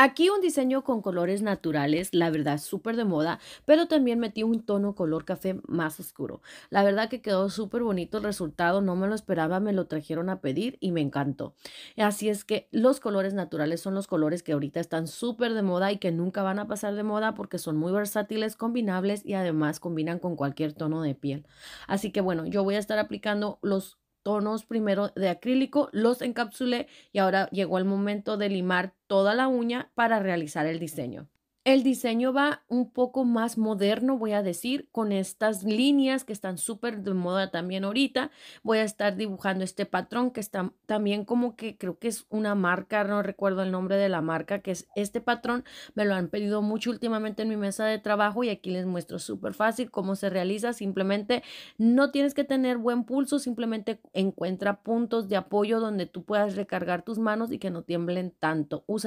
Aquí un diseño con colores naturales, la verdad súper de moda, pero también metí un tono color café más oscuro. La verdad que quedó súper bonito el resultado, no me lo esperaba, me lo trajeron a pedir y me encantó. Así es que los colores naturales son los colores que ahorita están súper de moda y que nunca van a pasar de moda porque son muy versátiles, combinables y además combinan con cualquier tono de piel. Así que bueno, yo voy a estar aplicando los tonos primero de acrílico, los encapsulé y ahora llegó el momento de limar toda la uña para realizar el diseño. El diseño va un poco más moderno, voy a decir, con estas líneas que están súper de moda también ahorita. Voy a estar dibujando este patrón que está también como que creo que es una marca, no recuerdo el nombre de la marca, que es este patrón. Me lo han pedido mucho últimamente en mi mesa de trabajo y aquí les muestro súper fácil cómo se realiza. Simplemente no tienes que tener buen pulso, simplemente encuentra puntos de apoyo donde tú puedas recargar tus manos y que no tiemblen tanto. Usa